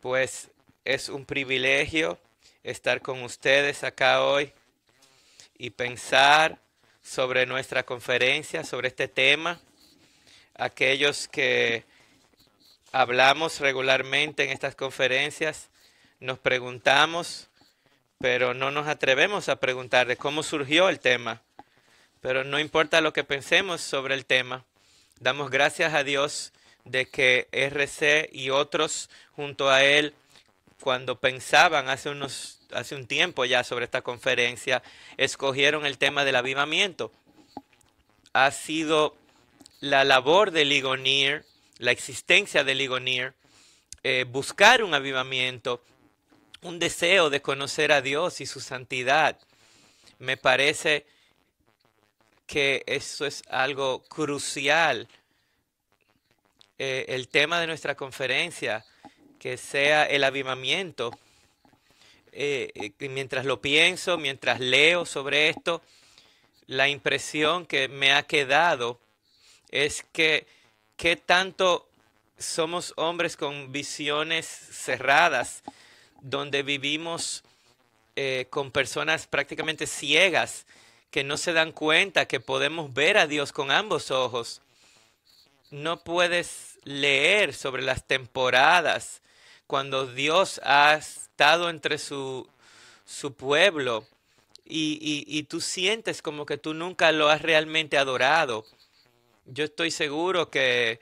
pues es un privilegio estar con ustedes acá hoy y pensar sobre nuestra conferencia, sobre este tema. Aquellos que hablamos regularmente en estas conferencias, nos preguntamos, pero no nos atrevemos a preguntar de cómo surgió el tema. Pero no importa lo que pensemos sobre el tema, damos gracias a Dios de que RC y otros junto a él, cuando pensaban hace unos hace un tiempo ya sobre esta conferencia, escogieron el tema del avivamiento. Ha sido la labor de Ligonier, la existencia de Ligonier, eh, buscar un avivamiento, un deseo de conocer a Dios y su santidad. Me parece que eso es algo crucial eh, el tema de nuestra conferencia, que sea el avivamiento. Eh, eh, mientras lo pienso, mientras leo sobre esto, la impresión que me ha quedado es que qué tanto somos hombres con visiones cerradas, donde vivimos con personas prácticamente ciegas, que no se dan cuenta que podemos ver a Dios con ambos ojos. No puedes leer sobre las temporadas, cuando Dios ha estado entre su, pueblo y, tú sientes como que tú nunca lo has realmente adorado. Yo estoy seguro que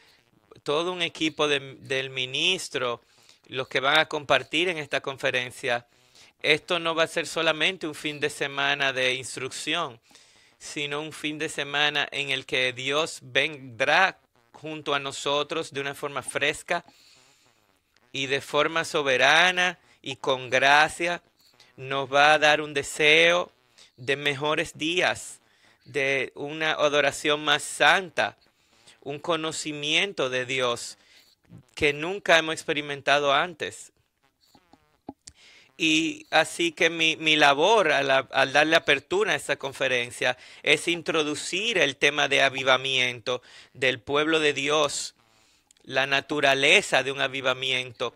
todo un equipo del ministro, los que van a compartir en esta conferencia, esto no va a ser solamente un fin de semana de instrucción, sino un fin de semana en el que Dios vendrá junto a nosotros de una forma fresca y de forma soberana y con gracia nos va a dar un deseo de mejores días, de una adoración más santa, un conocimiento de Dios que nunca hemos experimentado antes. Y así que mi, labor al, darle apertura a esta conferencia es introducir el tema de avivamiento del pueblo de Dios, la naturaleza de un avivamiento.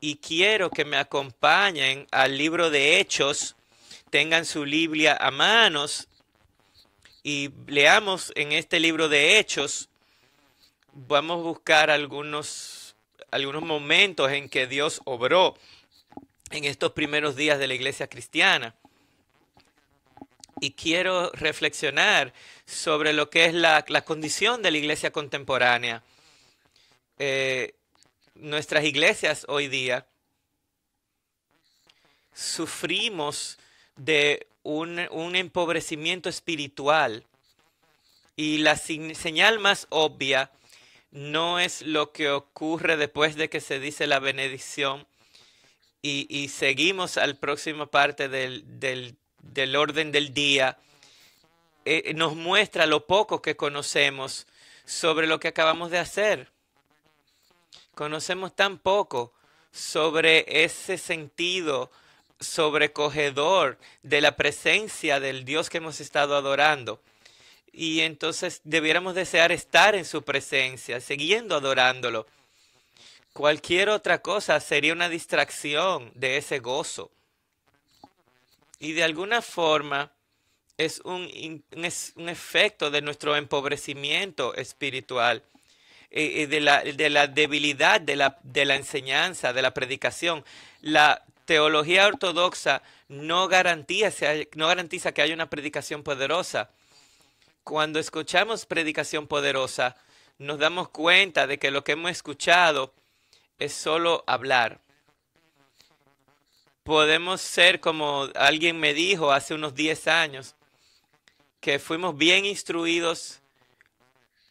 Y quiero que me acompañen al libro de Hechos, tengan su Biblia a manos y leamos en este libro de Hechos. Vamos a buscar algunos, algunos momentos en que Dios obró en estos primeros días de la iglesia cristiana. Y quiero reflexionar sobre lo que es la, condición de la iglesia contemporánea. Eh, nuestras iglesias hoy día sufrimos de un, empobrecimiento espiritual y la señal más obvia no es lo que ocurre después de que se dice la benedicción, y, seguimos al próximo parte del, del, orden del día, eh, eh, nos muestra lo poco que conocemos sobre lo que acabamos de hacer. Conocemos tan poco sobre ese sentido sobrecogedor de la presencia del Dios que hemos estado adorando. Y entonces debiéramos desear estar en su presencia, siguiendo adorándolo. Cualquier otra cosa sería una distracción de ese gozo. Y de alguna forma es un, un efecto de nuestro empobrecimiento espiritual, y eh, eh, de, la, debilidad de la, de la enseñanza, de la predicación. La teología ortodoxa no garantiza, no garantiza que haya una predicación poderosa. Cuando escuchamos predicación poderosa, nos damos cuenta de que lo que hemos escuchado es solo hablar. Podemos ser como alguien me dijo hace unos 10 años, que fuimos bien instruidos,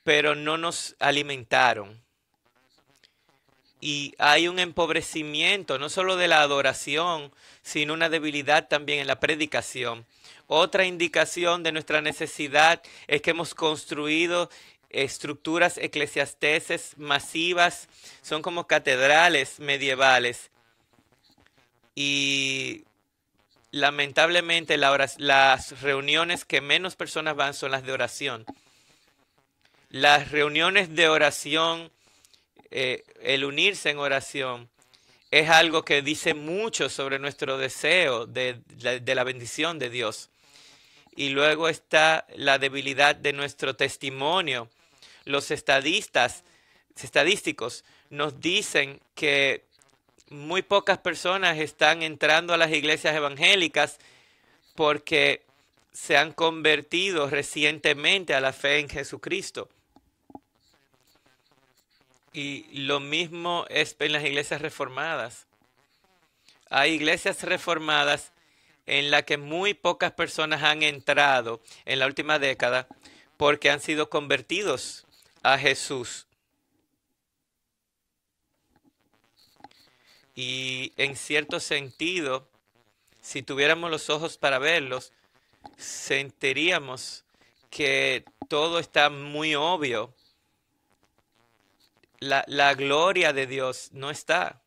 pero no nos alimentaron. Y hay un empobrecimiento, no solo de la adoración, sino una debilidad también en la predicación. Otra indicación de nuestra necesidad es que hemos construido estructuras eclesiasteses masivas, son como catedrales medievales. Y lamentablemente las reuniones que menos personas van son las de oración. Las reuniones de oración, eh, el unirse en oración, es algo que dice mucho sobre nuestro deseo de la bendición de Dios. Y luego está la debilidad de nuestro testimonio los estadistas, estadísticos nos dicen que muy pocas personas están entrando a las iglesias evangélicas porque se han convertido recientemente a la fe en Jesucristo. Y lo mismo es en las iglesias reformadas. Hay iglesias reformadas en las que muy pocas personas han entrado en la última década porque han sido convertidos a Jesús. Y en cierto sentido, si tuviéramos los ojos para verlos, sentiríamos que todo está muy obvio. La, la gloria de Dios no está.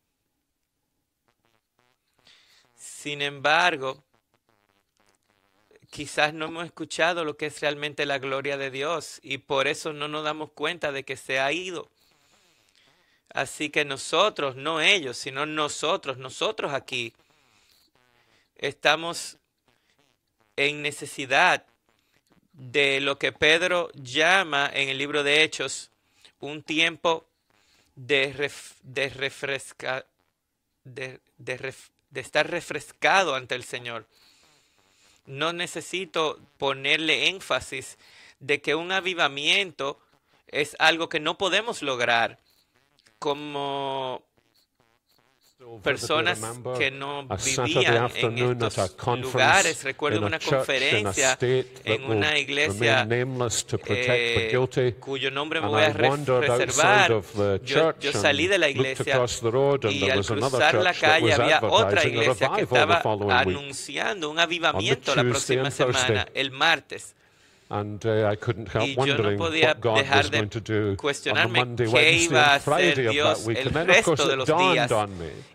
Sin embargo, quizás no hemos escuchado lo que es realmente la gloria de Dios y por eso no nos damos cuenta de que se ha ido. Así que nosotros, no ellos, sino nosotros, nosotros aquí, estamos en necesidad de lo que Pedro llama en el libro de Hechos un tiempo de, de de estar refrescado ante el Señor no necesito ponerle énfasis de que un avivamiento es algo que no podemos lograr como personas que no vivían en estos lugares. Recuerdo una conferencia en una iglesia eh, cuyo nombre me voy a reservar. Yo, yo, salí de la iglesia y al cruzar la calle había otra iglesia que estaba anunciando un avivamiento la próxima semana, el martes. Uh, y yo no podía dejar de cuestionarme qué iba a hacer Dios el resto de los días.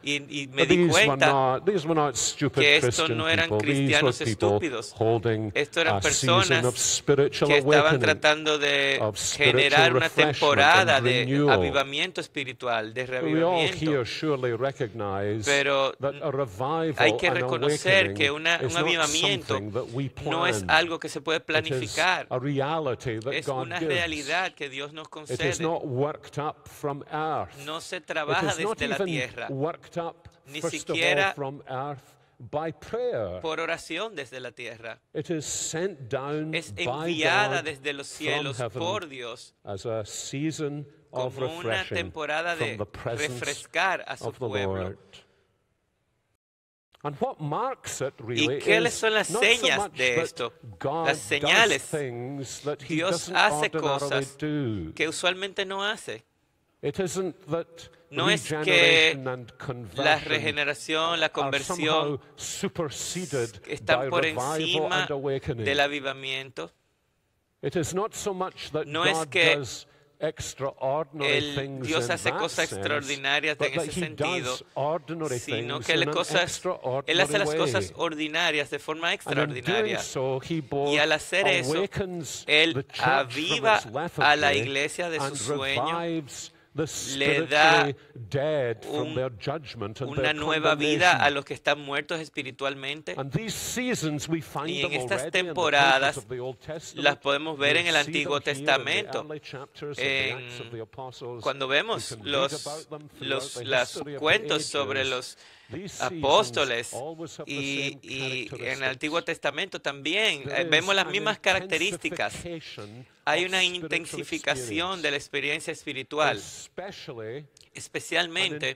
Y, y me di cuenta que estos no eran cristianos estúpidos. Esto eran personas que estaban tratando de generar una temporada de avivamiento espiritual, de reavivamiento. Pero hay que reconocer que un avivamiento no es algo que se puede planificar llegar. A reality that es God una gives. realidad que Dios nos concede. It is not worked up from earth. No se trabaja It is desde not la even tierra. Worked up, Ni first siquiera of all, from earth by prayer. por oración desde la tierra. It is sent down es enviada by desde los cielos por Dios as a season como of refreshing una temporada de refrescar a su pueblo. Lord. ¿Y ¿qué son las señas de esto? Las señales. Dios hace cosas que usualmente no hace. No es que la regeneración, la conversión están por encima del avivamiento. No es que el Dios hace cosas extraordinarias en ese sentido, sino que él hace las cosas ordinarias de forma extraordinaria. Y al hacer eso, Él aviva a la iglesia de su sueño le da una nueva vida a los que están muertos espiritualmente. Y en estas temporadas las podemos ver en el Antiguo Testamento. cuando vemos los, los, los cuentos sobre los apóstoles y, en el Antiguo Testamento también eh, vemos las mismas características. Hay una intensificación de la experiencia espiritual, especialmente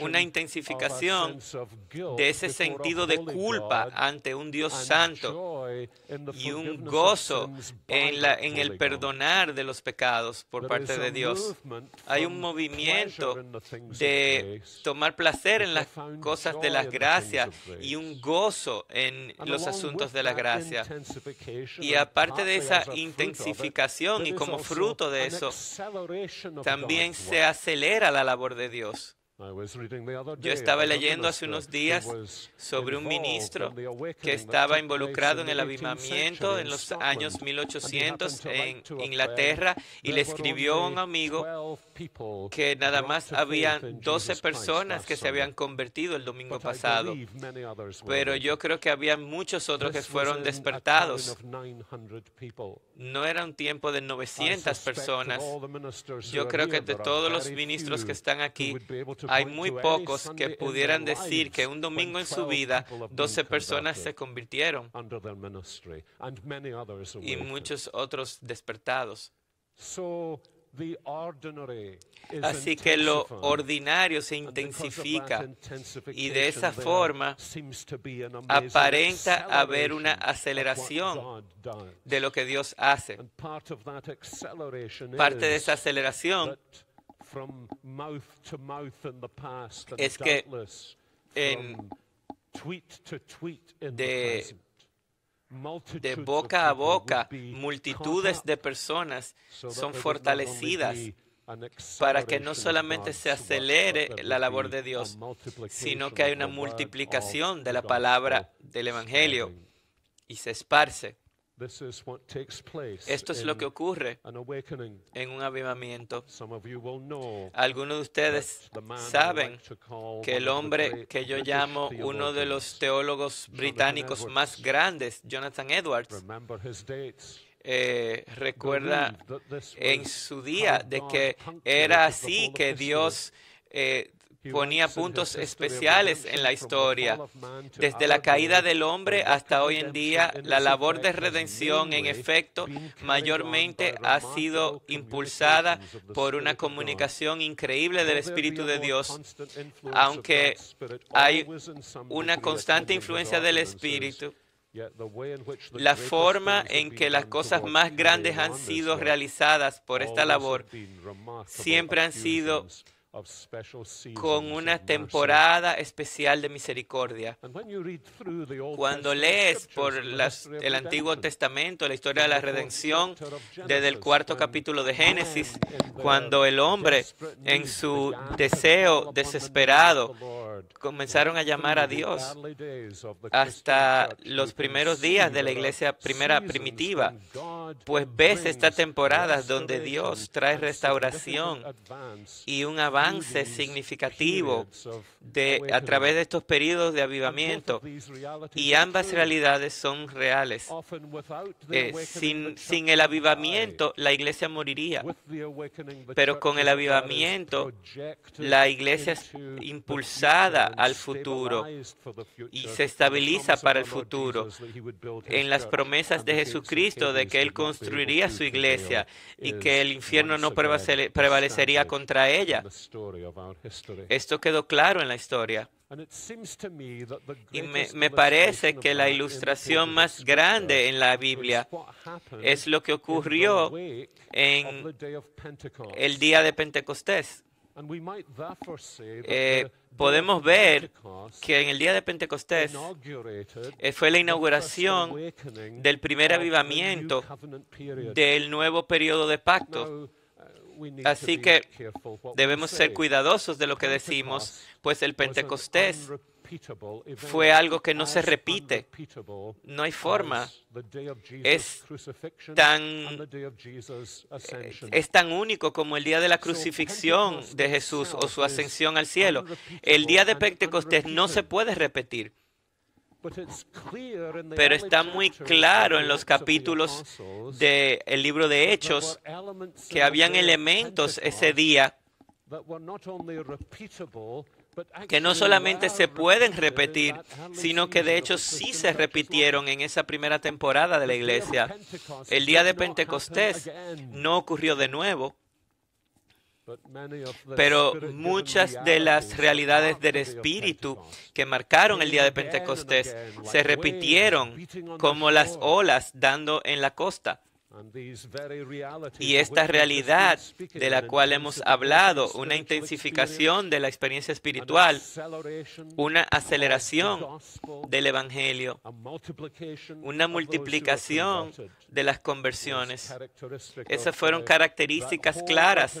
una intensificación de ese sentido de culpa ante un Dios santo y un gozo en, la, en el perdonar de los pecados por parte de Dios. Hay un movimiento de tomar placer en las cosas de las gracias y un gozo en los asuntos de la gracia. Y aparte de esa intensificación y como fruto de eso, también se acelera era la labor de Dios. Yo estaba leyendo hace unos días sobre un ministro que estaba involucrado en el avivamiento en los años 1800 en Inglaterra y le escribió a un amigo que nada más habían 12 personas que se habían convertido el domingo pasado, pero yo creo que había muchos otros que fueron despertados. No era un tiempo de 900 personas. Yo creo que de todos los ministros que están aquí, hay muy pocos que pudieran decir que un domingo en su vida 12 personas se convirtieron y muchos otros despertados. Así que lo ordinario se intensifica y de esa forma aparenta haber una aceleración de lo que Dios hace. Parte de esa aceleración es que en, de, de boca a boca, multitudes de personas son fortalecidas para que no solamente se acelere la labor de Dios, sino que hay una multiplicación de la palabra del Evangelio y se esparce. Esto es lo que ocurre en un avivamiento. Algunos de ustedes saben que el hombre que yo llamo uno de los teólogos británicos más grandes, Jonathan Edwards, eh, recuerda en su día de que era así que Dios eh, ponía puntos especiales en la historia. Desde la caída del hombre hasta hoy en día, la labor de redención, en efecto, mayormente ha sido impulsada por una comunicación increíble del Espíritu de Dios, aunque hay una constante influencia del Espíritu. La forma en que las cosas más grandes han sido realizadas por esta labor siempre han sido con una temporada especial de misericordia. Cuando lees por el Antiguo Testamento, la historia de la redención, desde el cuarto capítulo de Génesis, cuando el hombre en su deseo desesperado comenzaron a llamar a Dios hasta los primeros días de la iglesia primera primitiva. Pues ves estas temporadas donde Dios trae restauración y un avance significativo de, a través de estos periodos de avivamiento. Y ambas realidades son reales. Eh, sin, sin el avivamiento, la iglesia moriría. Pero con el avivamiento, la iglesia es impulsada al futuro y se estabiliza para el futuro en las promesas de Jesucristo de que Él construiría su iglesia y que el infierno no prevalecería contra ella. Esto quedó claro en la historia. Y me, parece que la ilustración más grande en la Biblia es lo que ocurrió en el día de Pentecostés. Eh, podemos ver que en el día de Pentecostés eh, fue la inauguración del primer avivamiento del nuevo periodo de pacto. Uh, Así que debemos ser cuidadosos de lo que decimos, pues el Pentecostés fue algo que no se repite. No hay forma. Es tan, eh, es tan único como el día de la crucifixión de Jesús o su ascensión al cielo. El día de Pentecostés no se puede repetir. Pero está muy claro en los capítulos del libro de Hechos que habían elementos ese día que no solamente se pueden repetir, sino que de hecho sí se repitieron en esa primera temporada de la iglesia. El día de Pentecostés no ocurrió de nuevo, pero muchas de las realidades del Espíritu que marcaron el día de Pentecostés se repitieron como las olas dando en la costa. Y esta realidad de la cual hemos hablado, una intensificación de la experiencia espiritual, una aceleración del Evangelio, una multiplicación de las conversiones. Esas fueron características claras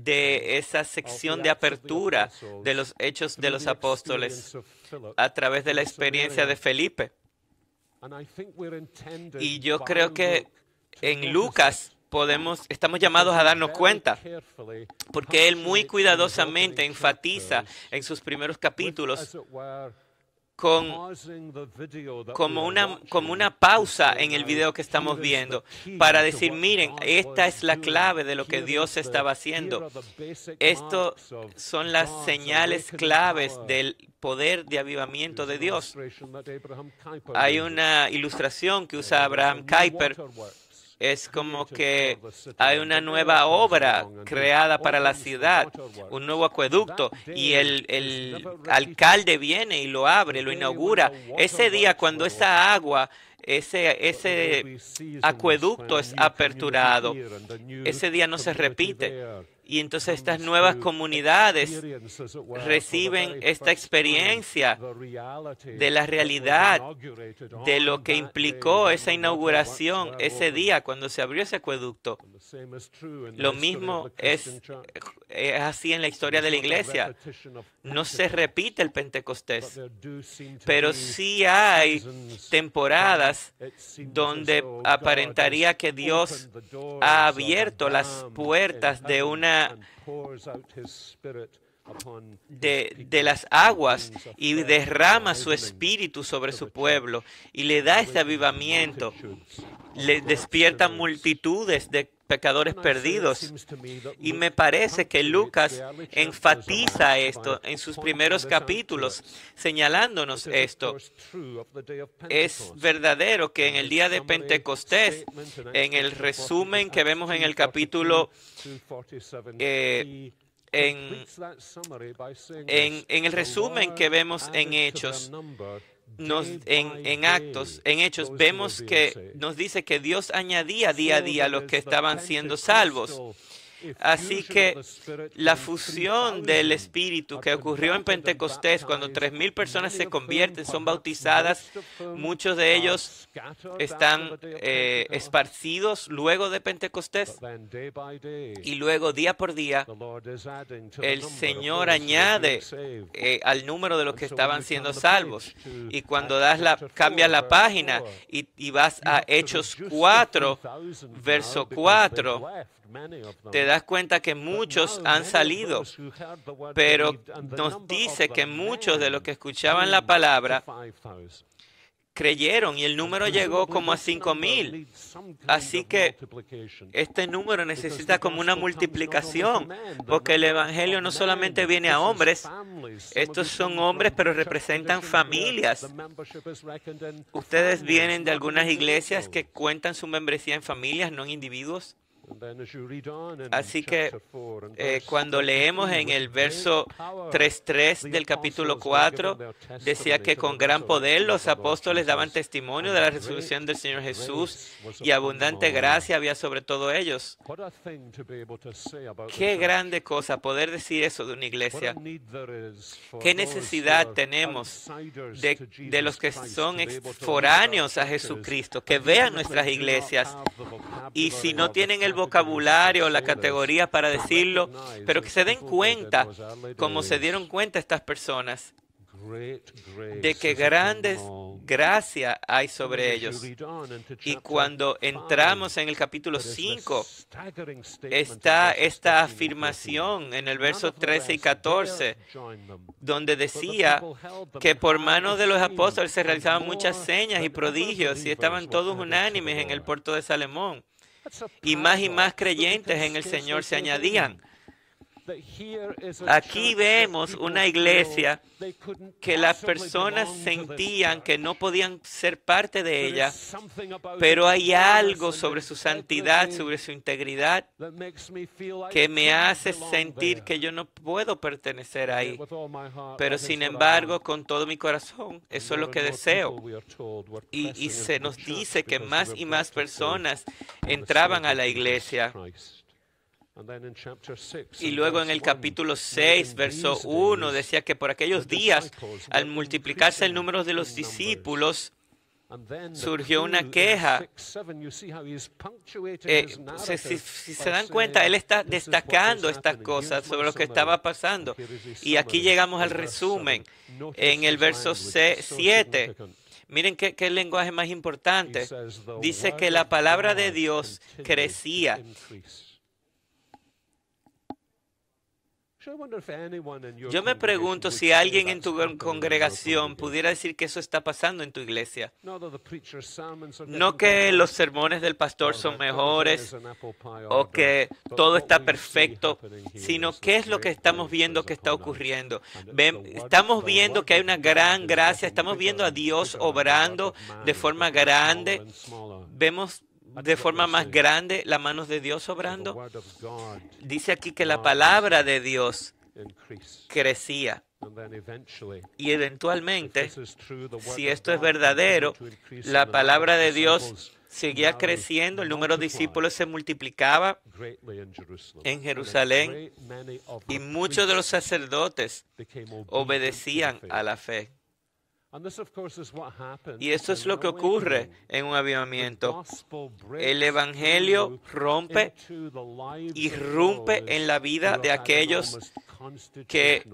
de esa sección de apertura de los hechos de los apóstoles a través de la experiencia de Felipe. Y yo creo que en Lucas podemos, estamos llamados a darnos cuenta, porque él muy cuidadosamente enfatiza en sus primeros capítulos con, como, una, como una pausa en el video que estamos viendo para decir, miren, esta es la clave de lo que Dios estaba haciendo. Esto son las señales claves del poder de avivamiento de Dios. Hay una ilustración que usa Abraham Kuyper es como que hay una nueva obra creada para la ciudad, un nuevo acueducto, y el, alcalde viene y lo abre, lo inaugura. Ese día cuando esa agua ese, ese acueducto es aperturado. Ese día no se repite. Y entonces estas nuevas comunidades reciben esta experiencia de la realidad, de lo que implicó esa inauguración ese día cuando se abrió ese acueducto. Lo mismo es, así en la historia de la iglesia. No se repite el Pentecostés, pero sí hay temporadas donde aparentaría que Dios ha abierto las puertas de una de, de, las aguas y derrama su espíritu sobre su pueblo y le da este avivamiento. Le despierta multitudes de pecadores perdidos. Y me parece que Lucas enfatiza esto en sus primeros capítulos, señalándonos esto. Es verdadero que en el día de Pentecostés, en el resumen que vemos en el capítulo eh, en, el resumen que vemos en Hechos, nos, en, en actos, en hechos, vemos que nos dice que Dios añadía día a día los que estaban siendo salvos. Así que la fusión del Espíritu que ocurrió en Pentecostés, cuando 3.000 personas se convierten, son bautizadas, muchos de ellos están eh, esparcidos luego de Pentecostés, y luego día por día el Señor añade eh, al número de los que estaban siendo salvos. Y cuando das la, cambias la página y, y vas a Hechos 4, verso 4, te das cuenta que muchos han salido, pero nos dice que muchos de los que escuchaban la palabra creyeron y el número llegó como a 5.000. Así que este número necesita como una multiplicación, porque el Evangelio no solamente viene a hombres, estos son hombres pero representan familias. Ustedes vienen de algunas iglesias que cuentan su membresía en familias, no en individuos. Así que eh, cuando leemos en el verso 3.3 del capítulo 4, decía que con gran poder los apóstoles daban testimonio de la resolución del Señor Jesús y abundante gracia había sobre todo ellos. Qué grande cosa poder decir eso de una iglesia. Qué necesidad tenemos de, de los que son foráneos a Jesucristo, que vean nuestras iglesias y si no tienen el vocabulario, la categoría para decirlo, pero que se den cuenta, como se dieron cuenta estas personas, de que grandes gracias hay sobre ellos. Y cuando entramos en el capítulo 5, está esta afirmación en el verso 13 y 14, donde decía que por manos de los apóstoles se realizaban muchas señas y prodigios y estaban todos unánimes en el puerto de Salomón y más y más creyentes en el Señor se añadían. Aquí vemos una iglesia que las personas sentían que no podían ser parte de ella, pero hay algo sobre su santidad, sobre su integridad, que me hace sentir que yo no puedo pertenecer ahí. Pero sin embargo, con todo mi corazón, eso es lo que deseo. Y, se nos dice que más y más personas entraban a la iglesia y luego en el capítulo 6, verso 1, decía que por aquellos días, al multiplicarse el número de los discípulos, surgió una queja. Eh, si, se dan cuenta, él está destacando estas cosas sobre lo que estaba pasando. Y aquí llegamos al resumen, en el verso 7. Miren qué, lenguaje más importante. Dice que la palabra de Dios crecía Yo me pregunto si alguien en tu congregación pudiera decir que eso está pasando en tu iglesia. No que los sermones del pastor son mejores o que todo está perfecto, sino qué es lo que estamos viendo que está ocurriendo. Estamos viendo que hay una gran gracia, estamos viendo a Dios obrando de forma grande. Vemos de forma más grande las manos de Dios obrando. Dice aquí que la palabra de Dios crecía. Y eventualmente, si esto es verdadero, la palabra de Dios seguía creciendo, el número de discípulos se multiplicaba en Jerusalén y muchos de los sacerdotes obedecían a la fe. Y eso es lo que ocurre en un avivamiento. El Evangelio rompe, irrumpe en la vida de aquellos que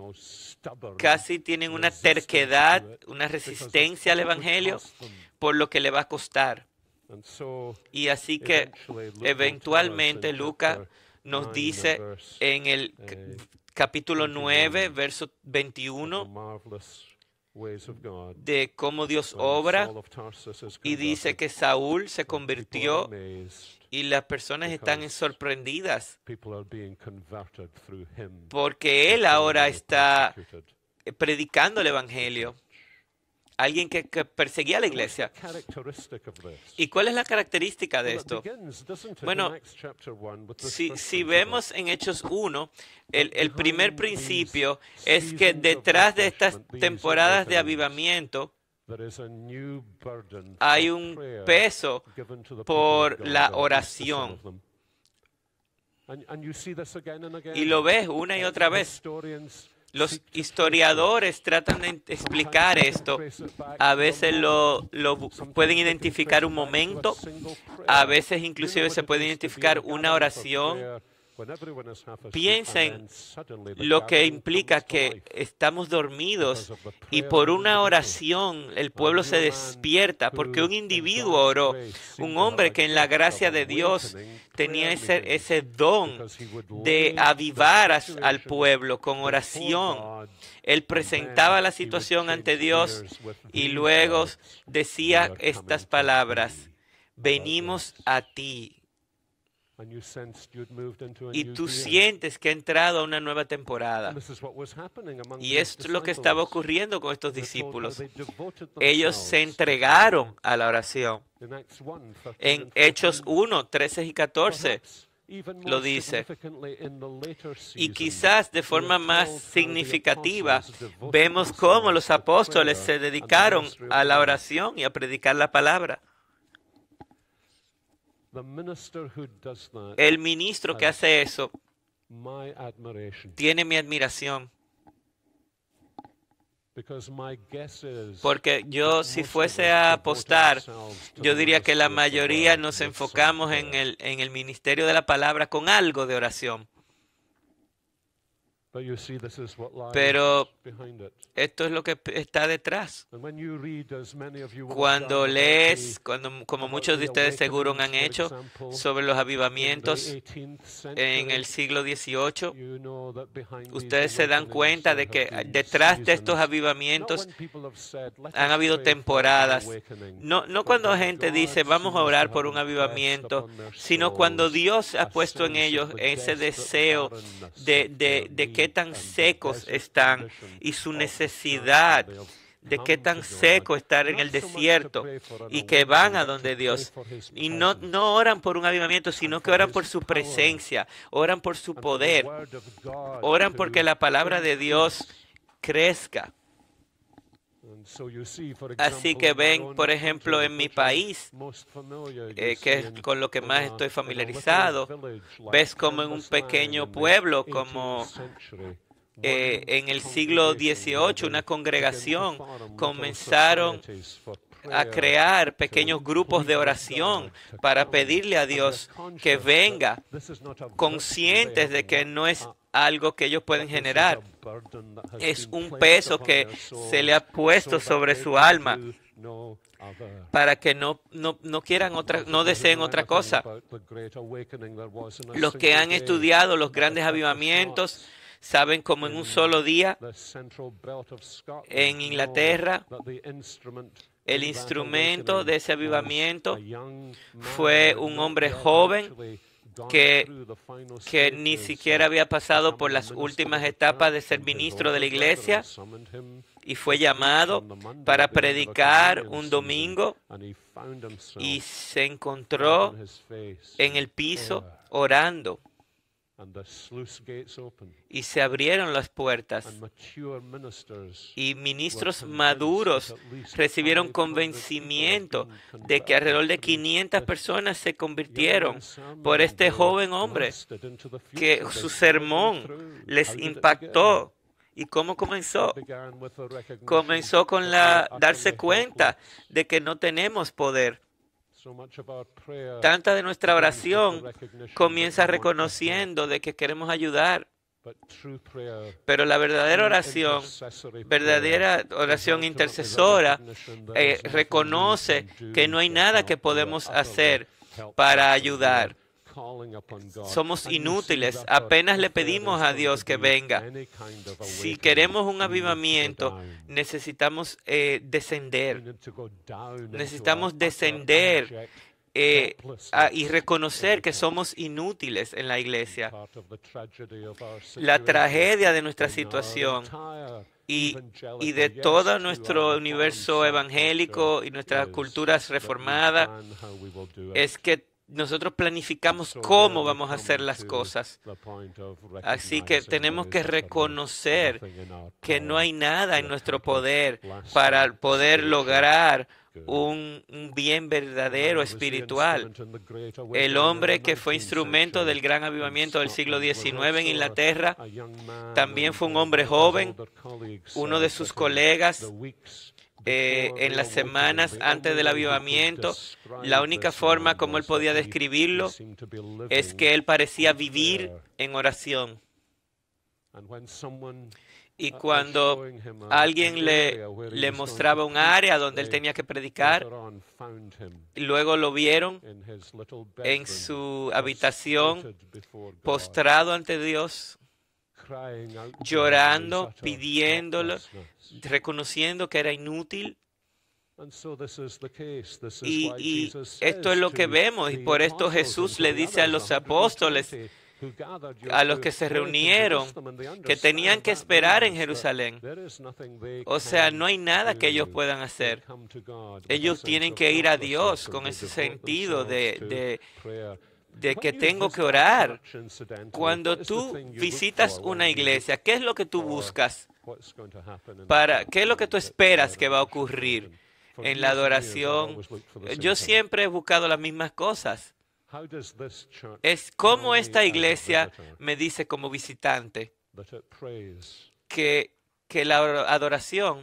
casi tienen una terquedad, una resistencia al Evangelio, por lo que le va a costar. Y así que eventualmente Lucas nos dice en el capítulo 9, verso 21, de cómo Dios obra y dice que Saúl se convirtió y las personas están sorprendidas porque él ahora está predicando el Evangelio alguien que, perseguía a la iglesia. ¿Y cuál es la característica de esto? Bueno, si, vemos en Hechos 1, el primer principio es que detrás de estas temporadas de avivamiento, hay un peso por la oración. Y lo ves una y otra vez. Los historiadores tratan de explicar esto. A veces lo, pueden identificar un momento, a veces inclusive se puede identificar una oración, Piensen lo que implica que estamos dormidos y por una oración el pueblo se despierta porque un individuo oró, un hombre que en la gracia de Dios tenía ese, don de avivar al pueblo con oración. Él presentaba la situación ante Dios y luego decía estas palabras, venimos a ti, y tú sientes que ha entrado a una nueva temporada. Y es lo que estaba ocurriendo con estos discípulos. Ellos se entregaron a la oración. En Hechos 1, 13 y 14 lo dice. Y quizás de forma más significativa vemos cómo los apóstoles se dedicaron a la oración y a predicar la palabra. El ministro que hace eso tiene mi admiración. Porque yo si fuese a apostar, yo diría que la mayoría nos enfocamos en el, en el ministerio de la palabra con algo de oración. Pero esto es lo que está detrás. Cuando lees, cuando, como muchos de ustedes seguro han hecho, sobre los avivamientos en el siglo XVIII, ustedes se dan cuenta de que detrás de estos avivamientos han habido temporadas. No, no cuando gente dice, vamos a orar por un avivamiento, sino cuando Dios ha puesto en ellos ese deseo de, de que qué tan secos están y su necesidad de qué tan seco estar en el desierto y que van a donde Dios. Y no, no oran por un avivamiento, sino que oran por su presencia, oran por su poder, oran porque la palabra de Dios crezca. Así que ven, por ejemplo, en mi país, eh, que es con lo que más estoy familiarizado, ves como en un pequeño pueblo, como eh, en el siglo XVIII, una congregación comenzaron a crear pequeños grupos de oración para pedirle a Dios que venga, conscientes de que no es algo que ellos pueden generar. Es un peso que se le ha puesto sobre su alma para que no, quieran otra, no deseen otra cosa. Los que han estudiado los grandes avivamientos saben como en un solo día en Inglaterra el instrumento de ese avivamiento fue un hombre joven que, ni siquiera había pasado por las últimas etapas de ser ministro de la iglesia y fue llamado para predicar un domingo y se encontró en el piso orando. Y se abrieron las puertas. Y ministros maduros recibieron convencimiento de que alrededor de 500 personas se convirtieron por este joven hombre que su sermón les impactó. ¿Y cómo comenzó? Comenzó con la darse cuenta de que no tenemos poder Tanta de nuestra oración comienza reconociendo de que queremos ayudar. Pero la verdadera oración, verdadera oración intercesora, eh, reconoce que no hay nada que podemos hacer para ayudar. Somos inútiles, apenas le pedimos a Dios que venga. Si queremos un avivamiento, necesitamos eh, descender. Necesitamos descender eh, y reconocer que somos inútiles en la iglesia. La tragedia de nuestra situación y, y de todo nuestro universo evangélico y nuestras culturas reformadas es que nosotros planificamos cómo vamos a hacer las cosas. Así que tenemos que reconocer que no hay nada en nuestro poder para poder lograr un, bien verdadero espiritual. El hombre que fue instrumento del gran avivamiento del siglo XIX en Inglaterra también fue un hombre joven. Uno uh, de sus colegas eh, en las semanas antes del avivamiento, la única forma como él podía describirlo es que él parecía vivir en oración. Y uh, cuando alguien le, le, mostraba un área donde él tenía que predicar, luego lo vieron en su habitación postrado ante Dios llorando, pidiéndolo, reconociendo que era inútil. Y, esto es lo que vemos y por esto Jesús le dice a los apóstoles, a los que se reunieron, que tenían que esperar en Jerusalén. O sea, no hay nada que ellos puedan hacer. Ellos tienen que ir a Dios con ese sentido de de que tengo que orar. Cuando tú visitas una iglesia, ¿qué es lo que tú buscas? Para, ¿Qué es lo que tú esperas que va a ocurrir en la adoración? Yo siempre he buscado las mismas cosas. Es cómo esta iglesia me dice como visitante que que la adoración.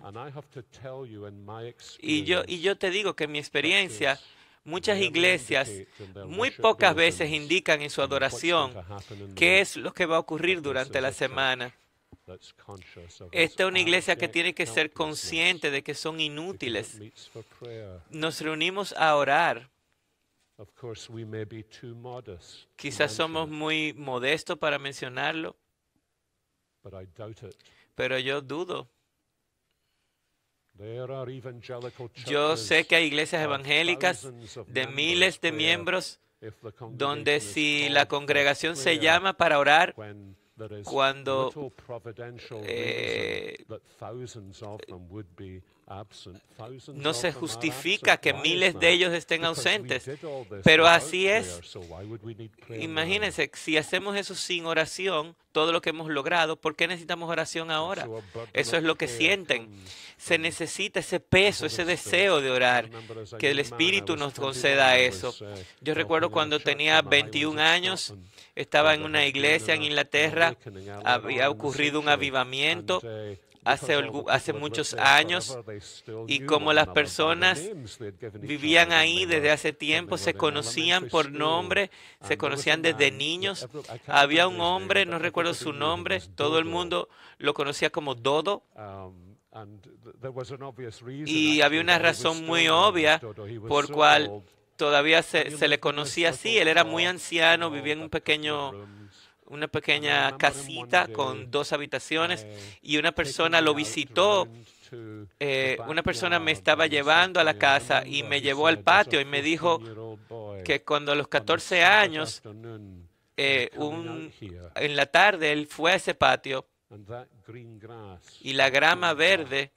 Y yo, y yo te digo que mi experiencia Muchas iglesias muy pocas veces indican en su adoración qué es lo que va a ocurrir durante la semana. Esta es una iglesia que tiene que ser consciente de que son inútiles. Nos reunimos a orar. Quizás somos muy modestos para mencionarlo, pero yo dudo yo sé que hay iglesias evangélicas de miles de miembros donde si la congregación se llama para orar, cuando eh, no se justifica que miles de ellos estén ausentes, pero así es. Imagínense, si hacemos eso sin oración, todo lo que hemos logrado, ¿por qué necesitamos oración ahora? Eso es lo que sienten. Se necesita ese peso, ese deseo de orar, que el Espíritu nos conceda eso. Uh, Yo uh, recuerdo cuando tenía 21 años, estaba en una iglesia en Inglaterra, había ocurrido un avivamiento eh, Hace, hace, muchos años y como las personas vivían ahí desde hace tiempo, se conocían por nombre, se conocían desde niños. Había un hombre, no recuerdo su nombre, todo el mundo lo conocía como Dodo. Um, y había una razón muy obvia por cual todavía se, le conocía así. Él era muy anciano, vivía en un pequeño una pequeña casita con dos habitaciones eh, y una persona lo visitó. Eh, una persona me estaba llevando a la casa y me llevó al patio y me dijo que cuando a los 14 años, eh, en la tarde, él fue a ese patio y la grama verde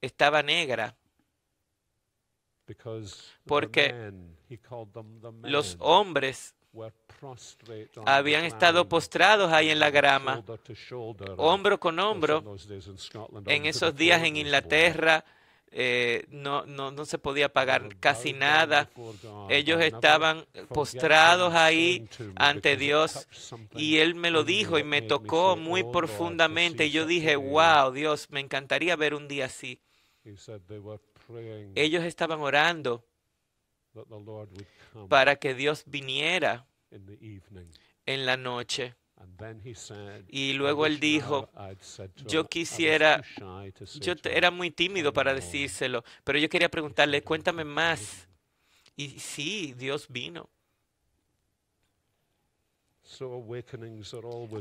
estaba negra porque los hombres habían estado postrados ahí en la grama, hombro con hombro. En esos días en Inglaterra eh, no, no, no, se podía pagar casi nada. Ellos estaban postrados ahí ante Dios y Él me lo dijo y me tocó muy oh, profundamente. Y yo dije, wow, Dios, me encantaría ver un día así. Ellos estaban orando para que Dios viniera en la noche. Y luego él dijo, yo quisiera, yo era muy tímido para decírselo, pero yo quería preguntarle, cuéntame más. Y sí, Dios vino.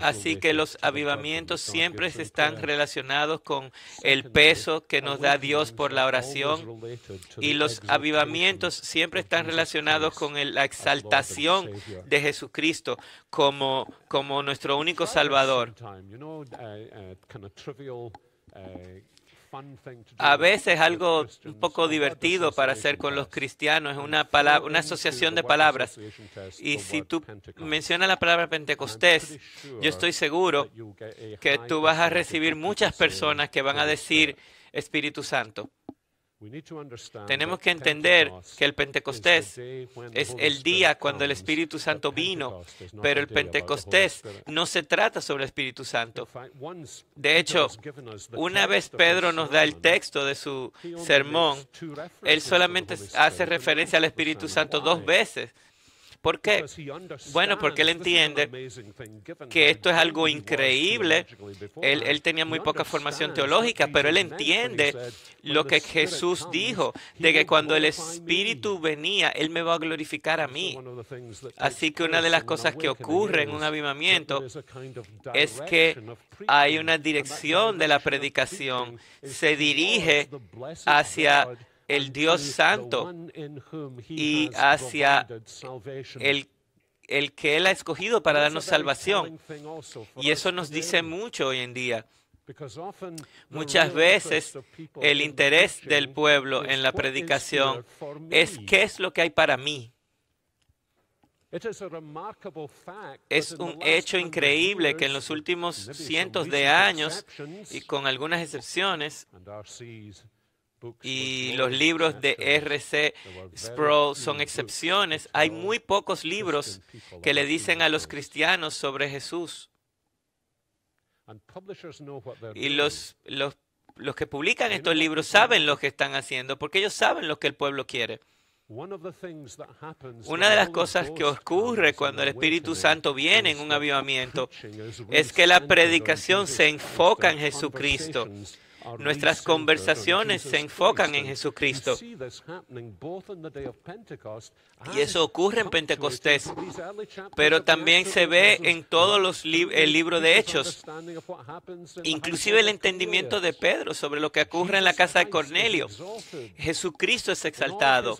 Así que los avivamientos siempre están relacionados con el peso que nos da Dios por la oración y los avivamientos siempre están relacionados con la exaltación de Jesucristo como, como nuestro único Salvador a veces algo un poco divertido para hacer con los cristianos, es una, una asociación de palabras. Y si tú mencionas la palabra Pentecostés, yo estoy seguro que tú vas a recibir muchas personas que van a decir Espíritu Santo. Tenemos que entender que el Pentecostés es el día cuando el Espíritu Santo vino, pero el Pentecostés no se trata sobre el Espíritu Santo. De hecho, una vez Pedro nos da el texto de su sermón, él solamente hace referencia al Espíritu Santo dos veces. ¿Por qué? Bueno, porque él entiende que esto es algo increíble. Él, tenía muy poca formación teológica, pero él entiende lo que Jesús dijo, de que cuando el Espíritu venía, Él me va a glorificar a mí. Así que una de las cosas que ocurre en un avivamiento es que hay una dirección de la predicación. Se dirige hacia el Dios Santo y hacia el, que Él ha escogido para darnos salvación. Y eso nos dice mucho hoy en día. Muchas veces el interés del pueblo en la predicación es qué es lo que hay para mí. Es un hecho increíble que en los últimos cientos de años, y con algunas excepciones, y los libros de R.C. Sproul son excepciones. Hay muy pocos libros que le dicen a los cristianos sobre Jesús. Y los, los, los que publican estos libros saben lo que están haciendo, porque ellos saben lo que el pueblo quiere. Una de las cosas que ocurre cuando el Espíritu Santo viene en un avivamiento es que la predicación se enfoca en Jesucristo Nuestras conversaciones se enfocan en Jesucristo. Y eso ocurre en Pentecostés, pero también se ve en todos el libro de Hechos, inclusive el entendimiento de Pedro sobre lo que ocurre en la casa de Cornelio. Jesucristo es exaltado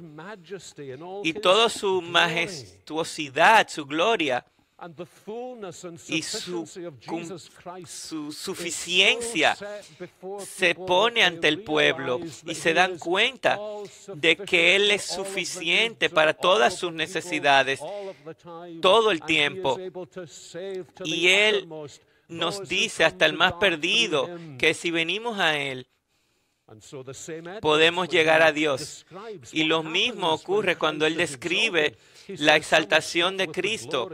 y toda su majestuosidad, su gloria, y su, suficiencia se pone ante el pueblo y se dan cuenta de que Él es suficiente para todas sus necesidades todo el tiempo. Y Él nos dice hasta el más perdido que si venimos a Él, podemos llegar a Dios. Y lo mismo ocurre cuando Él describe la exaltación de Cristo.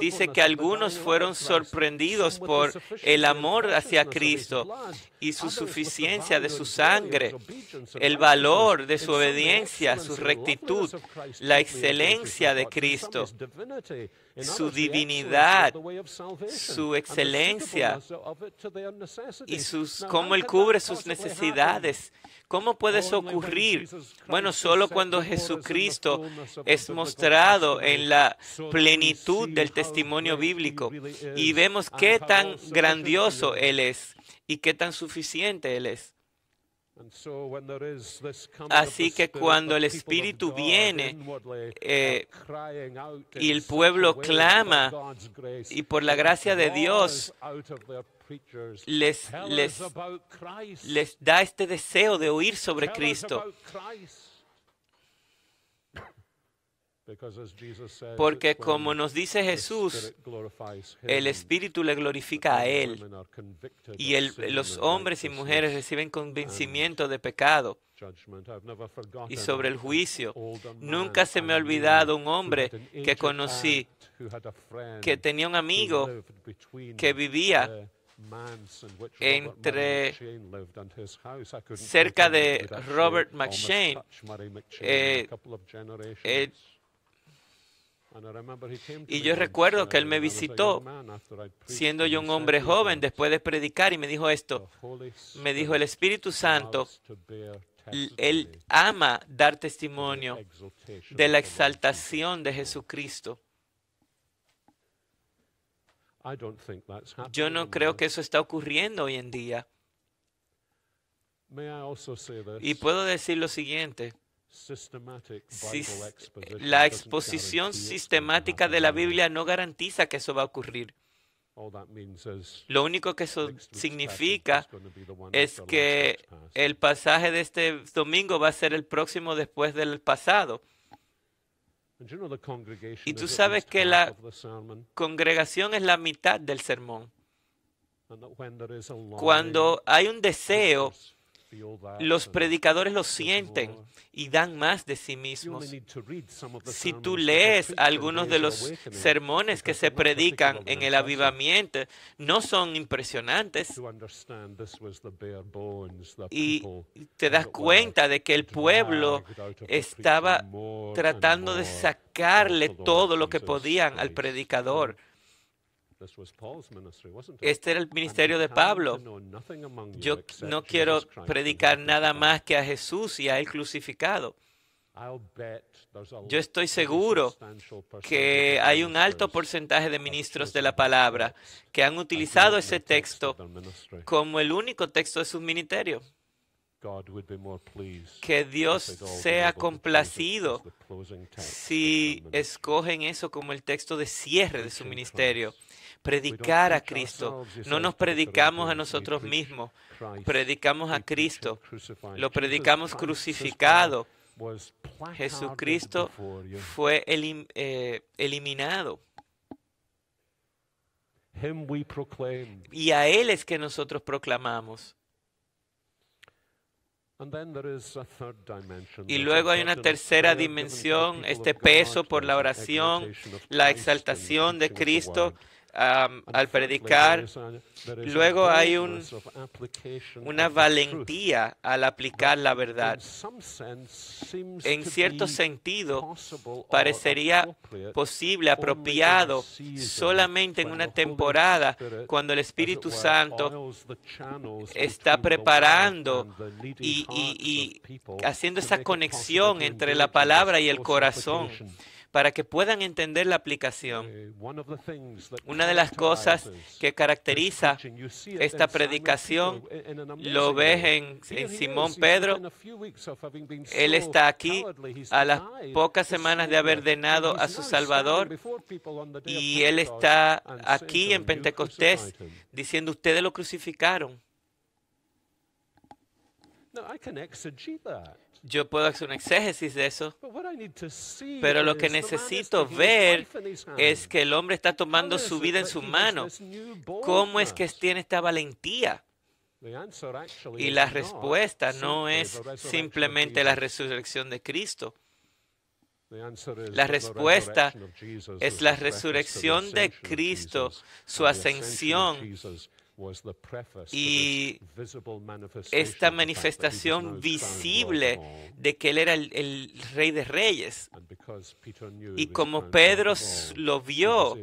Dice que algunos fueron sorprendidos por el amor hacia Cristo y su suficiencia de su sangre, el valor de su obediencia, su rectitud, la excelencia de Cristo, su divinidad, su excelencia y sus, cómo Él cubre sus necesidades. ¿Cómo puede eso ocurrir? Bueno, solo cuando Jesucristo es mostrado en la plenitud del testimonio bíblico y vemos qué tan grandioso Él es y qué tan suficiente Él es. Así que cuando el Espíritu viene eh, y el pueblo clama y por la gracia de Dios les, les, les da este deseo de oír sobre Cristo. Porque como nos dice Jesús, el Espíritu le glorifica a Él y los hombres y mujeres reciben convencimiento de pecado y sobre el juicio. Nunca se me ha olvidado un hombre que conocí, que tenía un amigo que vivía entre cerca de Robert McShane. Eh, y yo recuerdo uh, que él me visitó siendo yo un hombre joven después de predicar y me dijo esto. Me dijo, el Espíritu Santo, él ama dar testimonio de la exaltación de Jesucristo. Yo no creo que eso está ocurriendo hoy en día. Y puedo decir lo siguiente. Eh, la exposición sistemática de la Biblia no garantiza que eso va a ocurrir. Lo único que eso significa es que el pasaje de este domingo va a ser el próximo después del pasado. Y tú sabes que la congregación es la mitad del sermón. Cuando hay un deseo los predicadores lo sienten y dan más de sí mismos. Si tú lees algunos de los sermones que se predican en el avivamiento, no son impresionantes. Y te das cuenta de que el pueblo estaba tratando de sacarle todo lo que podían al predicador. Este era el ministerio de Pablo. Yo no quiero predicar nada más que a Jesús y a Él crucificado. Yo estoy seguro que hay un alto porcentaje de ministros de la palabra que han utilizado ese texto como el único texto de su ministerio Que Dios sea complacido si escogen eso como el texto de cierre de su ministerio predicar a Cristo. No nos predicamos a nosotros mismos, predicamos a Cristo. Lo predicamos crucificado. Jesucristo fue eh, eliminado. Y a Él es que nosotros proclamamos. Y luego hay una tercera dimensión, este peso por la oración, la exaltación de Cristo al predicar, luego hay un, una valentía al aplicar la verdad. En cierto sentido, parecería posible, apropiado, solamente en una temporada, cuando el Espíritu Santo está preparando y haciendo esa conexión entre la palabra y el corazón para que puedan entender la aplicación. Eh, Una de las cosas que caracteriza esta predicación, lo ves en, Simón Pedro, él está aquí a las pocas semanas de haber denado a su Salvador y él está aquí en Pentecostés diciendo, ustedes lo crucificaron. Yo puedo hacer un exégesis de eso. Pero lo que necesito ver es que el hombre está tomando su vida en su mano. ¿Cómo es que tiene esta valentía? Y la respuesta no es simplemente la resurrección de Cristo. La respuesta es la resurrección de Cristo, su ascensión y esta manifestación visible de que él era el, rey de reyes. Y como Pedro lo vio,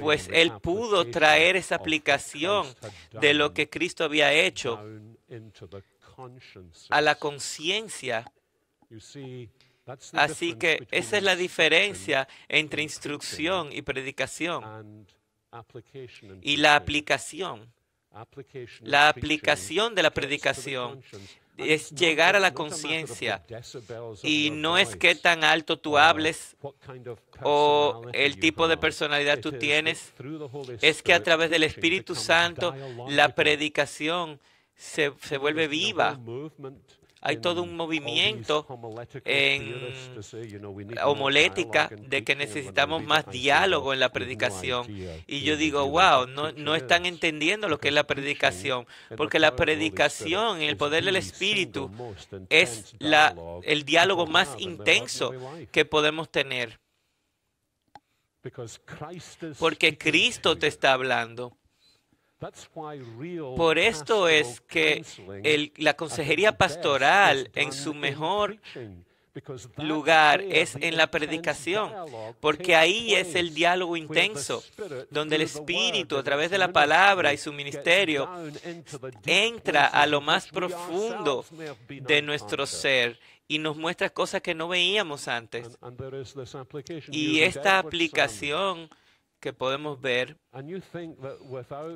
pues él pudo traer esa aplicación de lo que Cristo había hecho a la conciencia. Así que esa es la diferencia entre instrucción y predicación y la aplicación. La aplicación de la predicación es llegar a la conciencia. Y no es que tan alto tú hables o el tipo de personalidad tú tienes, es que a través del Espíritu Santo la predicación se, se vuelve viva hay todo un movimiento en homolética de que necesitamos más diálogo en la predicación. Y yo digo, wow, no, están entendiendo lo que es la predicación, porque la predicación en el poder del Espíritu es la, el diálogo más intenso que podemos tener. Porque Cristo te está hablando. Por esto es que la consejería pastoral en su mejor lugar es en la predicación, porque ahí es el diálogo intenso, donde el Espíritu, a través de la palabra y su ministerio, entra a lo más profundo de nuestro ser y nos muestra cosas que no veíamos antes. Y esta aplicación que podemos ver.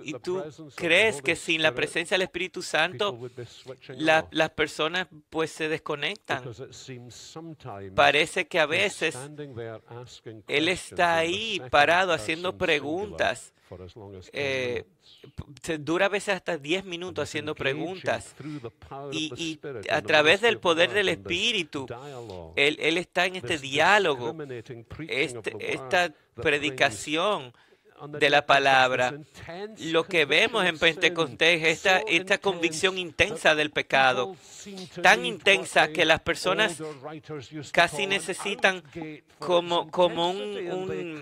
Y tú crees que sin la presencia del Espíritu Santo las personas pues se desconectan. Parece que a veces Él está ahí parado haciendo preguntas eh, dura a veces hasta 10 minutos haciendo preguntas y, a través del poder del Espíritu, él, está en este diálogo, este, esta predicación de la palabra. Lo que vemos en Pentecostés es esta, convicción intensa del pecado, tan intensa que las personas casi necesitan como, como un...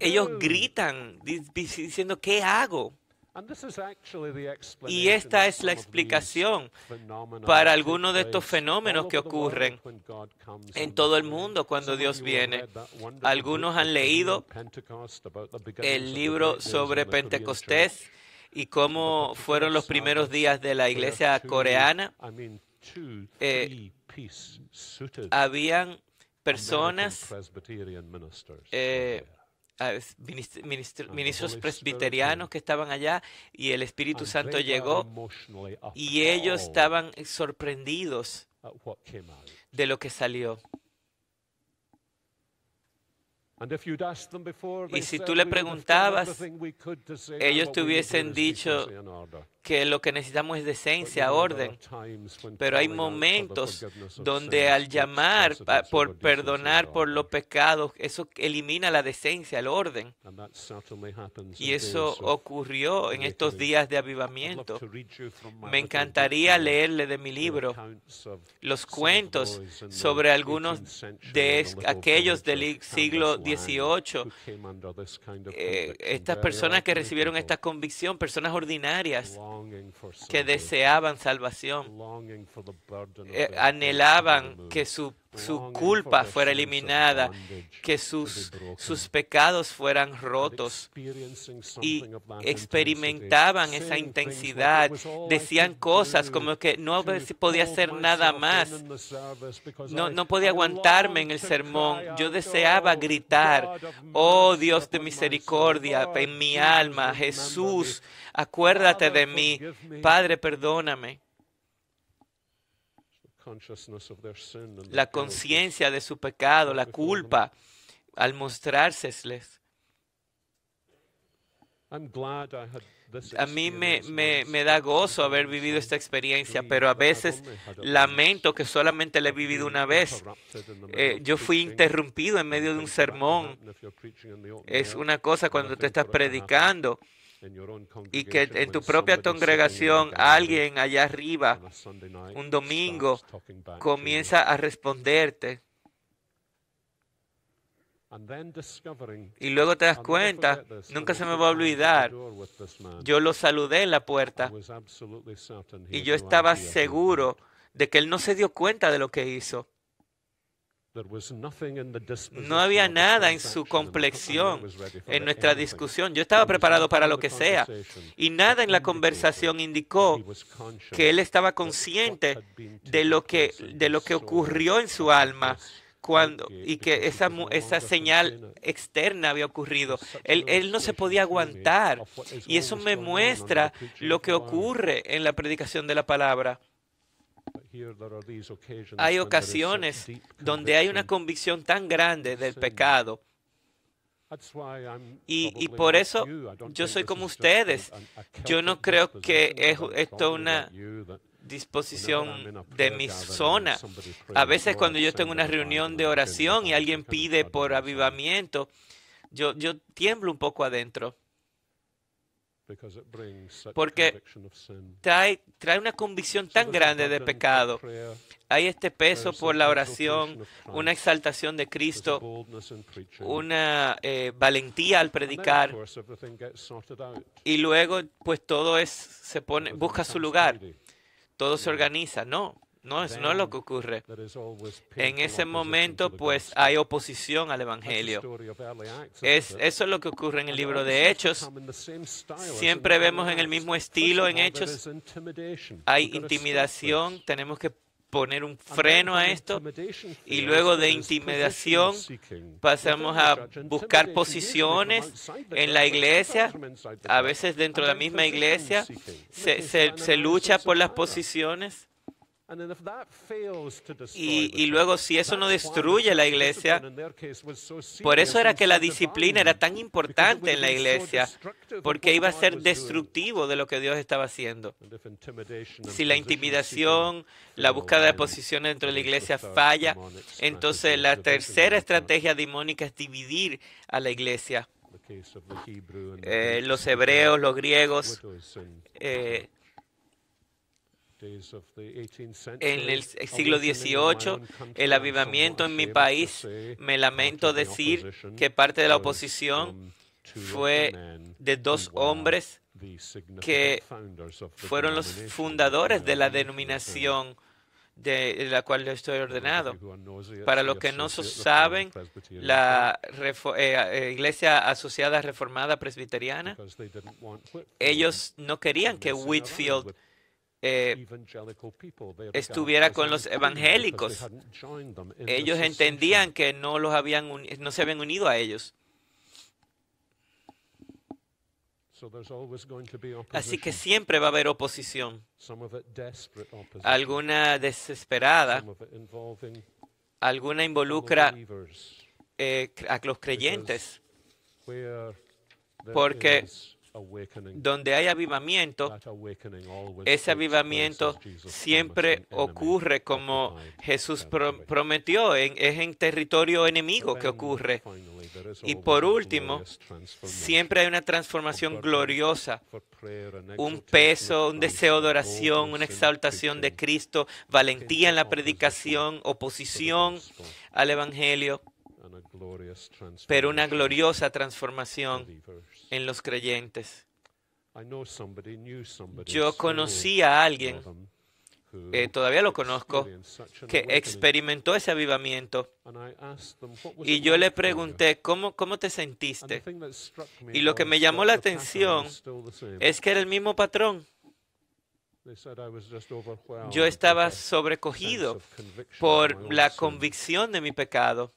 Ellos gritan diciendo, ¿qué hago? Y esta es la explicación para algunos de estos fenómenos que ocurren en todo el mundo cuando Dios viene. Algunos han leído el libro sobre Pentecostés y cómo fueron los primeros días de la iglesia coreana. Eh, habían personas Ah, ministros, presbiterianos que estaban allá y el Espíritu Santo llegó y ellos estaban sorprendidos de lo que salió. Y si tú le preguntabas, ellos te hubiesen dicho que lo que necesitamos es decencia, orden. Pero hay momentos donde al llamar por perdonar por los pecados, eso elimina la decencia, el orden. Y eso ocurrió en estos días de avivamiento. Me encantaría leerle de mi libro los cuentos sobre algunos de aquellos del siglo XVIII, eh, estas personas que recibieron esta convicción, personas ordinarias que deseaban salvación, eh, anhelaban que su su culpa fuera eliminada, que sus, pecados fueran rotos y experimentaban esa intensidad. Decían cosas como que no podía hacer nada más, no, no podía aguantarme en el sermón. Yo deseaba oh, gritar, oh Dios de misericordia, en mi alma, Jesús, acuérdate de mí, Padre, perdóname la conciencia de su pecado, la culpa, al mostrárseles. A mí me, da gozo haber vivido esta experiencia, pero a veces lamento que solamente la he vivido una vez. Eh, yo fui interrumpido en medio de un sermón. Es una cosa cuando te estás predicando y que en tu propia congregación alguien allá arriba un domingo comienza a responderte. Y luego te das cuenta, nunca se me va a olvidar, yo lo saludé en la puerta y yo estaba seguro de que él no se dio cuenta de lo que hizo. No había nada en su complexión, en nuestra discusión. Yo estaba preparado para lo que sea. Y nada en la conversación indicó que él estaba consciente de lo que, de lo que ocurrió en su alma. Cuando, y que esa, esa señal externa había ocurrido. Él, él no se podía aguantar. Y eso me muestra lo que ocurre en la predicación de la palabra. Hay ocasiones donde hay una convicción tan grande del pecado. Y, por eso yo soy como ustedes. Yo no creo que esto es una disposición de mi zona. A veces cuando yo tengo una reunión de oración y alguien pide por avivamiento, yo, yo tiemblo un poco adentro porque trae, una convicción tan grande de pecado. Hay este peso por la oración, una exaltación de Cristo, una eh, valentía al predicar. Y luego, pues todo se busca su lugar, todo se organiza. No, no es no es lo que ocurre. En ese momento, pues hay oposición al Evangelio. Es, eso es lo que ocurre en el libro de Hechos. Siempre vemos en el mismo estilo en Hechos. Hay intimidación, tenemos que poner un freno a esto y luego de intimidación pasamos a buscar posiciones en la iglesia, a veces dentro de la misma iglesia se lucha por las posiciones y, luego si eso no destruye la iglesia, por eso era que la disciplina era tan importante en la iglesia, porque iba a ser destructivo de lo que Dios estaba haciendo. Si la intimidación, la búsqueda de posiciones dentro de la iglesia falla, entonces la tercera estrategia demónica es dividir a la iglesia. Eh, los hebreos, los griegos, eh, en el siglo XVIII, el avivamiento en mi país, me lamento decir que parte de la oposición fue de dos hombres que fueron los fundadores de la denominación de la cual yo estoy ordenado. Para los que no saben, la eh, eh, Iglesia Asociada Reformada Presbiteriana, ellos no querían que Whitfield eh, estuviera con los evangélicos. Ellos entendían que no, los habían no se habían unido a ellos. Así que siempre va a haber oposición, alguna desesperada, alguna involucra eh, a los creyentes, porque donde hay avivamiento, ese avivamiento siempre ocurre como Jesús prometió, es en territorio enemigo que ocurre. Y por último, siempre hay una transformación gloriosa, un peso, un deseo de oración, una exaltación de Cristo, valentía en la predicación, oposición al Evangelio pero una gloriosa transformación en los creyentes. Yo conocí a alguien, eh, todavía lo conozco, que experimentó ese avivamiento. Y yo le pregunté, ¿cómo, cómo te sentiste? Y lo que me llamó la atención es que era el mismo patrón. Yo estaba sobrecogido por la convicción de mi pecado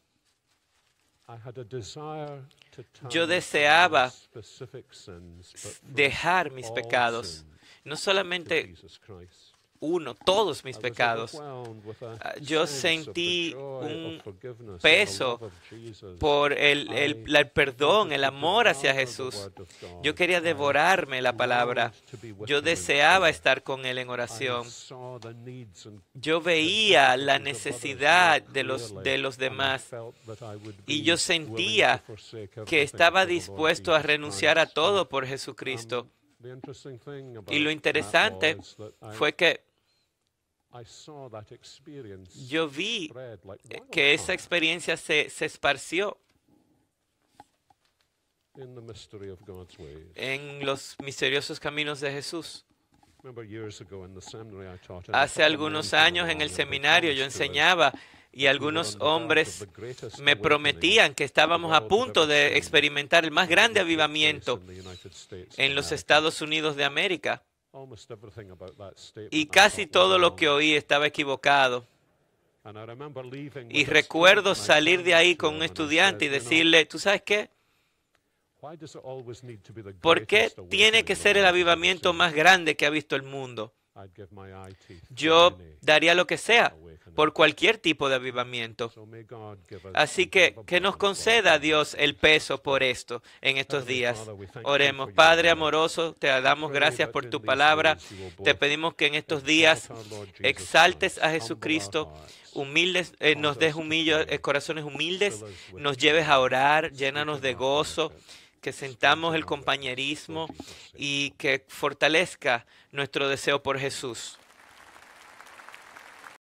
yo deseaba dejar mis pecados, no solamente uno todos mis pecados. Ah, yo sentí un peso por el, perdón, el amor hacia Jesús. Yo quería devorarme la palabra. Yo deseaba estar con Él en oración. Yo veía la necesidad de los, de los demás y yo sentía que estaba dispuesto a renunciar a todo um, por Jesucristo. Y lo interesante fue que yo vi eh, que esa experiencia se, esparció en los misteriosos caminos de Jesús. Hace algunos años en el seminario yo enseñaba y algunos hombres me prometían que estábamos a punto de experimentar el más grande avivamiento en los Estados Unidos de América. Y casi todo lo que oí estaba equivocado. Y recuerdo salir de ahí con un estudiante y decirle, ¿tú sabes qué? ¿Por qué tiene que ser el avivamiento más grande que ha visto el mundo? Yo daría lo que sea por cualquier tipo de avivamiento. Así que que nos conceda Dios el peso por esto en estos días. Oremos, Padre amoroso, te damos gracias por tu palabra. Te pedimos que en estos días exaltes a Jesucristo humildes, eh, nos des humillos, eh, corazones humildes, nos lleves a orar, llénanos de gozo, que sentamos el compañerismo y que fortalezca nuestro deseo por Jesús.